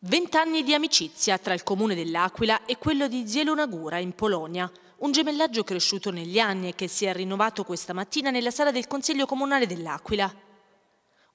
Vent'anni di amicizia tra il comune dell'Aquila e quello di Zielonagura in Polonia. Un gemellaggio cresciuto negli anni e che si è rinnovato questa mattina nella sala del Consiglio Comunale dell'Aquila.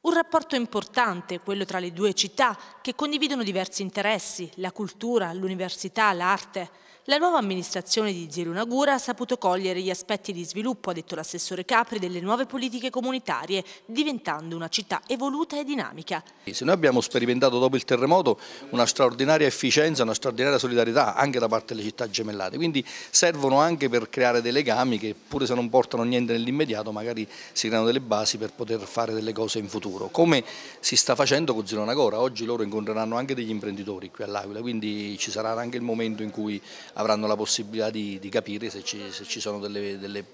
Un rapporto importante, quello tra le due città, che condividono diversi interessi, la cultura, l'università, l'arte. La nuova amministrazione di Zirunagura ha saputo cogliere gli aspetti di sviluppo, ha detto l'assessore Capri, delle nuove politiche comunitarie, diventando una città evoluta e dinamica. Se noi abbiamo sperimentato dopo il terremoto una straordinaria efficienza, una straordinaria solidarietà anche da parte delle città gemellate, quindi servono anche per creare dei legami che pure se non portano niente nell'immediato magari si creano delle basi per poter fare delle cose in futuro futuro, come si sta facendo con Zilona Cora. Oggi loro incontreranno anche degli imprenditori qui all'Aquila, quindi ci sarà anche il momento in cui avranno la possibilità di, di capire se ci, se ci, sono delle, delle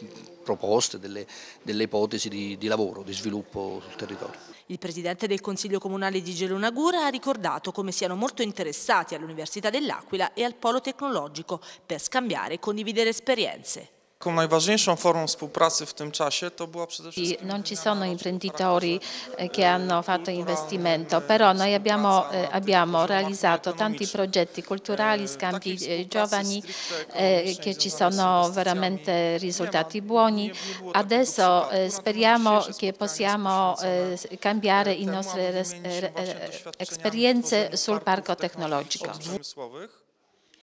proposte, delle, delle ipotesi di, di lavoro, di sviluppo sul territorio. Il Presidente del Consiglio Comunale di Gelonagura ha ricordato come siano molto interessati all'Università dell'Aquila e al Polo Tecnologico per scambiare e condividere esperienze najważniejszą formą współpracy w tym czasie to była przede wszystkim... Non ci sono imprenditori che hanno fatto investimento, però noi abbiamo, abbiamo realizzato tanti progetti culturali, scambi giovani, che ci sono veramente risultati buoni. Adesso speriamo che possiamo cambiare le nostre esperienze sul parco tecnologico.